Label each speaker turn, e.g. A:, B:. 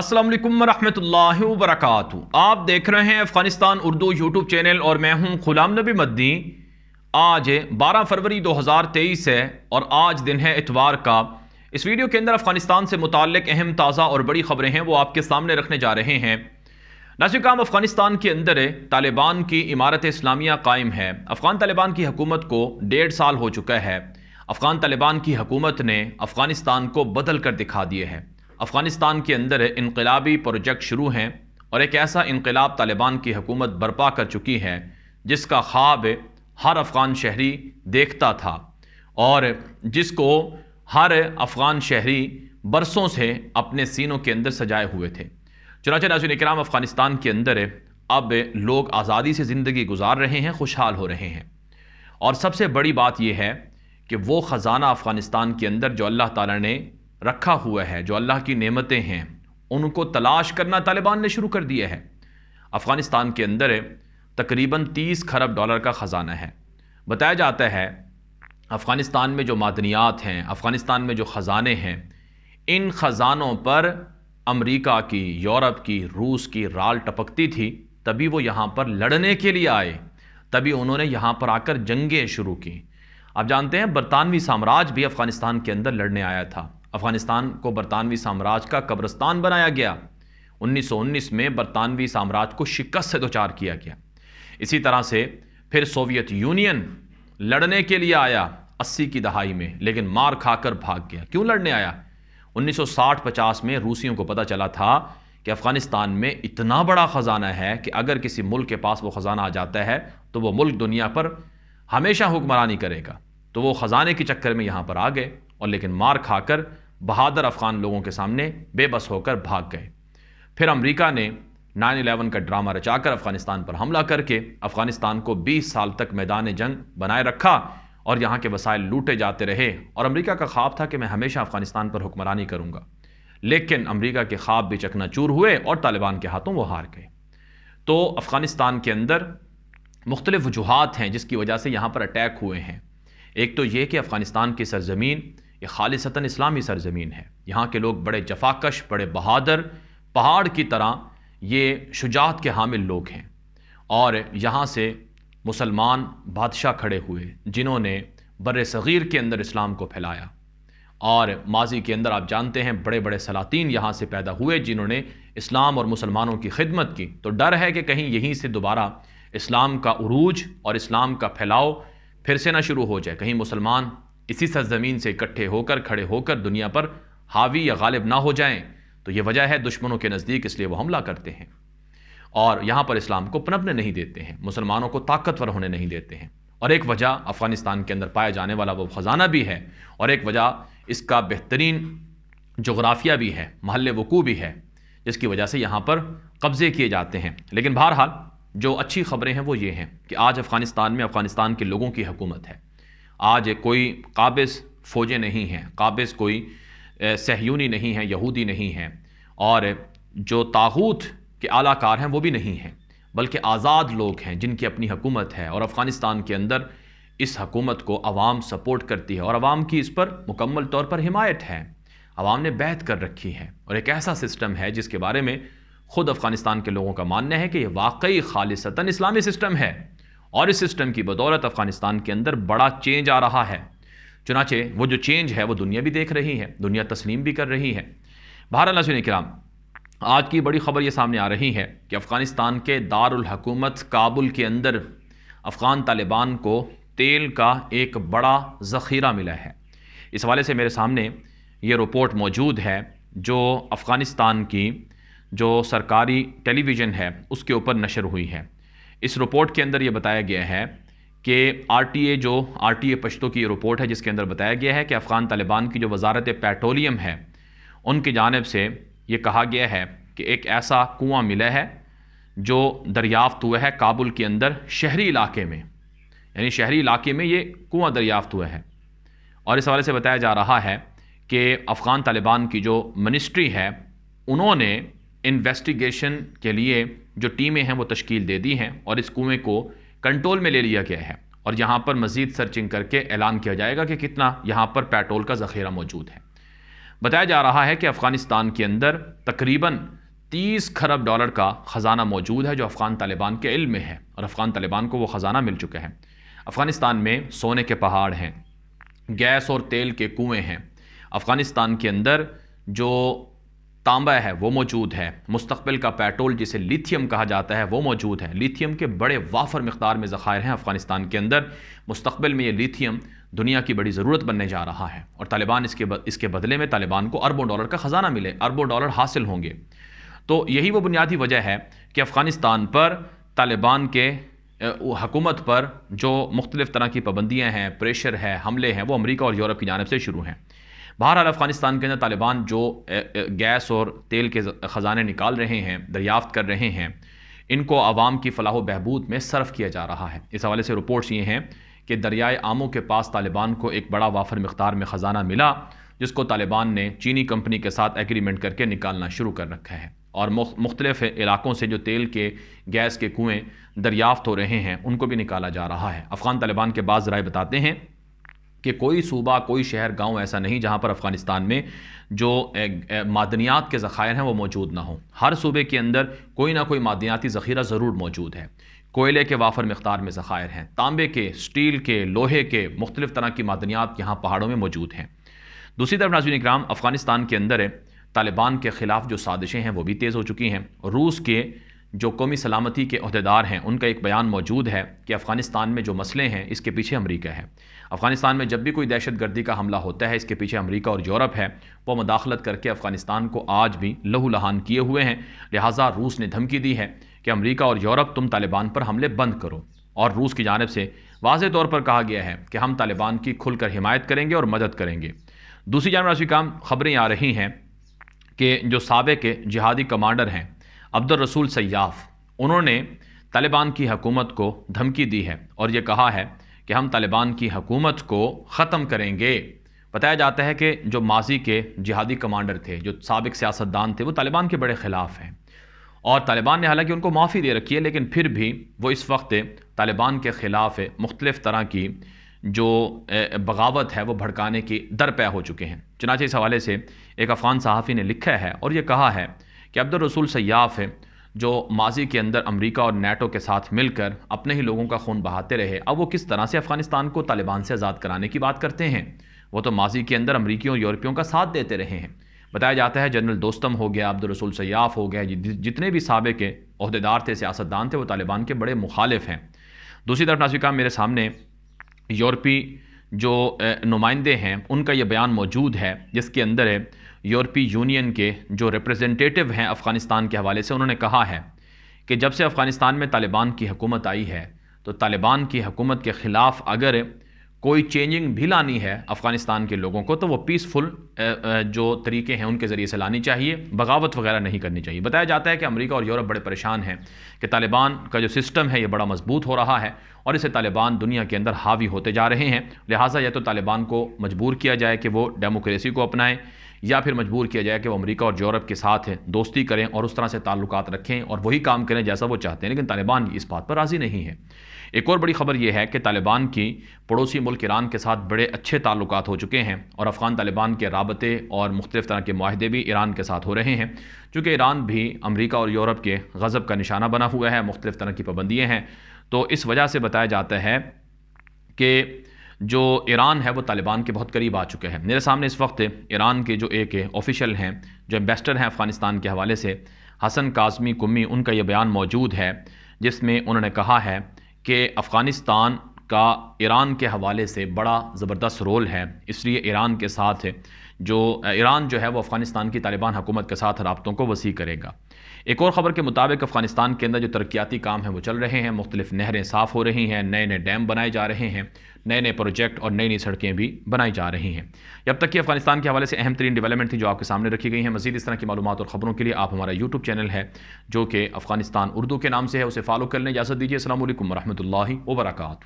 A: अस्सलाम वालेकुम वरक आप देख रहे हैं अफ़गानिस्तान उर्दू यूट्यूब चैनल और मैं हूं गुलाम नबी मदनी आज 12 फरवरी 2023 है और आज दिन है इतवार का इस वीडियो के अंदर अफ़गानिस्तान से मुतक अहम ताज़ा और बड़ी ख़बरें हैं वो आपके सामने रखने जा रहे हैं नासिक काम अफ़गानिस्तान के अंदर तालिबान की इमारत इस्लामिया कायम है अफ़गान तालिबान की हकूमत को डेढ़ साल हो चुका है अफ़गान तालिबान की हकूमत ने अफ़गानिस्तान को बदल कर दिखा दिए हैं अफ़गानिस्तान के अंदर इनकलाबी प्रोजेक्ट शुरू हैं और एक ऐसा इनकलाब तालिबान की हुकूमत बर्पा कर चुकी है जिसका ख्वाब हर अफ़गान शहरी देखता था और जिसको हर अफ़गान शहरी बरसों से अपने सीनों के अंदर सजाए हुए थे चुनाच नाजुन कराम अफ़गानिस्तान के अंदर अब लोग आज़ादी से ज़िंदगी गुजार रहे हैं खुशहाल हो रहे हैं और सबसे बड़ी बात यह है कि वो ख़ज़ाना अफ़गानिस्तान के अंदर जो अल्लाह ताला ने रखा हुआ है जो अल्लाह की नेमतें हैं उनको तलाश करना तालिबान ने शुरू कर दिया है अफ़गानिस्तान के अंदर तकरीबन तीस खरब डॉलर का ख़जाना है बताया जाता है अफ़गानिस्तान में जो मादनियात हैं अफ़गानिस्तान में जो ख़जाने हैं इन ख़जानों पर अमरीका की यूरोप की रूस की राल टपकती थी तभी वो यहाँ पर लड़ने के लिए आए तभी उन्होंने यहाँ पर आकर जंगें शुरू की आप जानते हैं बरतानवी साम्राज्य भी अफ़गानिस्तान के अंदर लड़ने आया था अफगानिस्तान को बरतानवी साम्राज्य का कब्रस्तान बनाया गया 1919 में बरतानवी साम्राज्य को शिकस्त से दोचार किया गया इसी तरह से फिर सोवियत यूनियन लड़ने के लिए आया 80 की दहाई में लेकिन मार खाकर भाग गया क्यों लड़ने आया 1960-50 में रूसियों को पता चला था कि अफ़गानिस्तान में इतना बड़ा ख़जाना है कि अगर किसी मुल्क के पास वो ख़जाना आ जाता है तो वो मुल्क दुनिया पर हमेशा हुक्मरानी करेगा तो वो ख़जाने के चक्कर में यहाँ पर आ गए और लेकिन मार खाकर बहादुर अफ़गान लोगों के सामने बेबस होकर भाग गए फिर अमेरिका ने 9/11 का ड्रामा रचाकर अफ़गानिस्तान पर हमला करके अफ़गानिस्तान को 20 साल तक मैदान जंग बनाए रखा और यहाँ के वसाइल लूटे जाते रहे और अमरीका का ख्वाब था कि मैं हमेशा अफ़गानिस्तान पर हुक्मरानी करूँगा लेकिन अमरीका के ख्वाब भी चकनाचूर हुए और तालिबान के हाथों वो हार गए तो अफ़गानिस्तान के अंदर मुख्तलिफ वजूहत हैं जिसकी वजह से यहाँ पर अटैक हुए हैं एक तो ये कि अफ़गानिस्तान की सरजमीन ये खालिसता इस्लामी सरजमीन है यहाँ के लोग बड़े जफाकश बड़े बहादुर पहाड़ की तरह ये शुजात के हामिल लोग हैं और यहाँ से मुसलमान बादशाह खड़े हुए जिन्होंने बर सग़ीर के अंदर इस्लाम को फैलाया और माजी के अंदर आप जानते हैं बड़े बड़े सलातीन यहाँ से पैदा हुए जिन्होंने इस्लाम और मुसलमानों की खिदमत की तो डर है कि कहीं यहीं से दोबारा इस्लाम का उरूज और इस्लाम का फैलाव फिर से ना शुरू हो जाए कहीं मुसलमान इसी सरजमीन से इकट्ठे होकर खड़े होकर दुनिया पर हावी या गालिब ना हो जाए तो यह वजह है दुश्मनों के नज़दीक इसलिए वह हमला करते हैं और यहाँ पर इस्लाम को पनपने नहीं देते हैं मुसलमानों को ताकतवर होने नहीं देते हैं और एक वजह अफ़गानिस्तान के अंदर पाया जाने वाला वो ख़जाना भी है और एक वजह इसका बेहतरीन जोग्राफिया भी है महल वकू भी है जिसकी वजह से यहाँ पर कब्ज़े किए जाते हैं लेकिन बहरहाल जो अच्छी खबरें हैं वो ये हैं कि आज अफ़गानिस्तान में अफ़गानिस्तान के लोगों की हुकूमत है आज कोई काबिज़ फ़ौजें नहीं हैं काबिज़ कोई सहयूनी नहीं है यहूदी नहीं हैं और जो ताहूत के आलाकार हैं वो भी नहीं हैं बल्कि आज़ाद लोग हैं जिनकी अपनी हकूमत है और अफ़गानिस्तान के अंदर इस हकूमत को आवाम सपोर्ट करती है और आवाम की इस पर मुकम्मल तौर पर हिमायत है आवाम ने बैत कर रखी है और एक ऐसा सिस्टम है जिसके बारे में ख़ुद अफ़गानिस्तान के लोगों का मानना है कि यह वाकई खालिसता इस्लामी सिस्टम है और इस सिस्टम की बदौलत अफगानिस्तान के अंदर बड़ा चेंज आ रहा है चुनाचे वो जो चेंज है वो दुनिया भी देख रही है दुनिया तस्लीम भी कर रही है बहर नसुन कराम आज की बड़ी खबर ये सामने आ रही है कि अफ़गानिस्तान के दारकूमत काबुल के अंदर अफ़गान तालिबान को तेल का एक बड़ा ज़ख़ीरा मिला है इस हवाले से मेरे सामने ये रिपोर्ट मौजूद है जो अफ़गानिस्तान की जो सरकारी टेलीविज़न है उसके ऊपर नशर हुई है इस रिपोर्ट के अंदर ये बताया गया है कि आर जो आर टी पश्तो की रिपोर्ट है जिसके अंदर बताया गया है कि अफ़गान तालिबान की जो वजारत पेट्रोलियम है उनकी जानब से ये कहा गया है कि एक ऐसा कुआं मिला है जो दरियाफ्त हुआ है काबुल के अंदर शहरी इलाके में यानी शहरी इलाके में ये कुआं दरियाफ्त हुआ है और इस हवाले से बताया जा रहा है कि अफ़गान तालिबान की जो मिनिस्ट्री है उन्होंने इन्वेस्टिगेशन के लिए जो टीमें हैं वो तश्कील दे दी हैं और इस कुएँ को कंट्रोल में ले लिया गया है और यहाँ पर मज़ीद सर्चिंग करके ऐलान किया जाएगा कि कितना यहाँ पर पेट्रोल का ज़ख़ीरा मौजूद है बताया जा रहा है कि अफ़गानिस्तान के अंदर तकरीबन 30 खरब डॉलर का ख़जाना मौजूद है जो अफ़गान तालिबान के इल्म में है और अफ़गान तालिबान को वो ख़जाना मिल चुका है अफ़गानिस्तान में सोने के पहाड़ हैं गैस और तेल के कुएँ हैं अफ़गानिस्तान के अंदर जो तांबा है वो मौजूद है मुस्तबिल का पेट्रोल जिसे लिथियम कहा जाता है वो मौजूद है लिथियम के बड़े वाफर मकदार में ज़ख़ायर हैं अफ़गानिस्तान के अंदर मुस्तबिल में ये लिथियम दुनिया की बड़ी ज़रूरत बनने जा रहा है और तालिबान इसके ब, इसके बदले में तालिबान को अरबों डॉलर का ख़जाना मिले अरबों डॉलर हासिल होंगे तो यही वो बुनियादी वजह है कि अफ़गानिस्तान पर तालिबान के हकूमत पर जो मुख्तलिफ़ तरह की पाबंदियाँ हैं प्रेशर है हमले हैं वो अमरीका और यूरोप की जानब से शुरू हैं बहरहाल अफगानिस्तान के अंदर तालिबान जो गैस और तेल के ख़जाने निकाल रहे हैं दरियाफ्त कर रहे हैं इनको आवाम की फलाह बहबूद में सर्व किया जा रहा है इस हवाले से रिपोर्ट्स ये हैं कि दरियाए आमों के पास तालिबान को एक बड़ा वाफर मकदार में ख़जाना मिला जिसको तालिबान ने चीनी कंपनी के साथ एग्रीमेंट करके निकालना शुरू कर रखा है और मुख्तलिफ इलाकों से जो तेल के गैस के कुएँ दरियाफ्त हो रहे हैं उनको भी निकाला जा रहा है अफ़गान तालिबान के बाद ज़रा बताते हैं कि कोई सूबा कोई शहर गांव ऐसा नहीं जहां पर अफ़गानिस्तान में जो मादनियात के ज़ख़ायर हैं वो मौजूद ना हों हर सूबे के अंदर कोई ना कोई मादनियाती ज़ख़ीरा ज़रूर मौजूद है कोयले के वाफर मकदार में ज़ख़ायर हैं तांबे के स्टील के लोहे के मुख्तलिफ़ तरह की मादनियात यहाँ पहाड़ों में मौजूद हैं दूसरी तरफ नाजन इक्राम अफ़गानिस्तान के अंदर तालिबान के ख़िलाफ़ जो साजिशें हैं वो भी तेज़ हो चुकी हैं रूस के जो कौमी सलामती के अहदेदार हैं उनका एक बयान मौजूद है कि अफ़गानिस्तान में जो मसले हैं इसके पीछे अमरीका है अफ़गानिस्तान में जब भी कोई दहशत गर्दी का हमला होता है इसके पीछे अमरीका और यूरोप है वो मुदाखलत करके अफ़गानिस्तान को आज भी लहू लहान किए हुए हैं लिहाजा रूस ने धमकी दी है कि अमरीका और यूरोप तुम तालिबान पर हमले बंद करो और रूस की जानब से वाज तौर पर कहा गया है कि हम तालिबान की खुलकर हिमायत करेंगे और मदद करेंगे दूसरी जानवर काम खबरें आ रही हैं कि जो सबक जिहादी कमांडर हैं अब्दुल रसूल सयाफ उन्होंने तालिबान की हकूमत को धमकी दी है और ये कहा है कि हम तालिबान की हकूमत को ख़त्म करेंगे बताया जाता है कि जो माजी के जिहादी कमांडर थे जो सबक सियासतदान थे वो तालिबान के बड़े ख़िलाफ़ हैं और तालिबान ने हालांकि उनको माफ़ी दे रखी है लेकिन फिर भी वो इस वक्त तालिबान के ख़िलाफ़ मुख्तलिफ़ तरह की जो बगावत है वो भड़काने की दरपै हो चुके हैं चनाचे इस हवाले से एक अफ़गान सहाफ़ी ने लिखा है और ये कहा है कि अब्दुल रसूल सयाफ है जो माजी के अंदर अमेरिका और नेटो के साथ मिलकर अपने ही लोगों का खून बहाते रहे अब वो किस तरह से अफ़गानिस्तान को तालिबान से आज़ाद कराने की बात करते हैं वो तो माजी के अंदर अमरीकियों यूरोपियों का साथ देते रहे हैं बताया जाता है जनरल दोस्तम हो गया अब्दुल रसूल सयाफ हो गया जितने भी सबक के अहदेदार थे सियासतदान थे वो तालिबान के बड़े मुखालिफ हैं दूसरी तरफ नाजिका मेरे सामने यूरोपी जो नुमाइंदे हैं उनका यह बयान मौजूद है जिसके अंदर है यूरोपीय यूनियन के जो रिप्रेजेंटेटिव हैं अफ़गानिस्तान के हवाले से उन्होंने कहा है कि जब से अफ़गानिस्तान में तालिबान की हुकूमत आई है तो तालिबान की हुकूमत के ख़िलाफ़ अगर कोई चेंजिंग भी लानी है अफ़गानिस्तान के लोगों को तो वो पीसफुल जो तरीके हैं उनके ज़रिए से लानी चाहिए बगावत वगैरह नहीं करनी चाहिए बताया जाता है कि अमेरिका और यूरोप बड़े परेशान हैं कि तालिबान का जो सिस्टम है ये बड़ा मजबूत हो रहा है और इसे तालिबान दुनिया के अंदर हावी होते जा रहे हैं लिहाजा या तो तालिबान को मजबूर किया जाए कि वो डेमोक्रेसी को अपनाएं या फिर मजबूर किया जाए कि वो अमेरिका और यूरोप के साथ हैं दोस्ती करें और उस तरह से ताल्लुक रखें और वही काम करें जैसा वो चाहते हैं लेकिन तालिबान इस बात पर राज़ी नहीं है एक और बड़ी खबर यह है कि तालिबान की पड़ोसी मुल्क ईरान के साथ बड़े अच्छे ताल्लुक हो चुके हैं और अफ़गान तालिबान के रबते और मुख्तफ तरह के माहदे भी ईरान के साथ हो रहे हैं चूँकि ईरान भी अमरीका और यूरोप के गज़ब का निशाना बना हुआ है मुख्तफ तरह की पाबंदियाँ हैं तो इस वजह से बताया जाता है कि जो ईरान है वो तालिबान के बहुत करीब आ चुके हैं मेरे सामने इस वक्त ईरान के जो एक ऑफिशियल हैं जो एम्बेसडर हैं अफ़गानिस्तान के हवाले से हसन काजमी कुमी उनका यह बयान मौजूद है जिसमें उन्होंने कहा है कि अफ़गानिस्तान का ईरान के हवाले से बड़ा ज़बरदस्त रोल है इसलिए ईरान के साथ जो ईरान जो है वो अफ़गानिस्तान की तालिबान हुकूमत के साथ रबतों को वसी करेगा एक और ख़बर के मुताबिक अफगानिस्तान के अंदर जो तरक्याती काम हैं वो चल रहे हैं मुख्तलिफ नहरें साफ़ हो रही हैं नए नए डैम बनाए जा रहे हैं नए नए प्रोजेक्ट और नई नई सड़कें भी बनाई जा रही हैं जब तक कि अफगानिस्तान के हवाले से अहम तरीन डेवलपमेंट थी जो आपके सामने रखी गई हैं मजीद इस तरह की मालूम और ख़बरों के लिए आप हमारा यूट्यूब चैनल है जो कि अफगानिस्तान उर्दू के नाम से है उसे फॉलो कर लें इजाज़त दीजिए असल वरहमल वर्का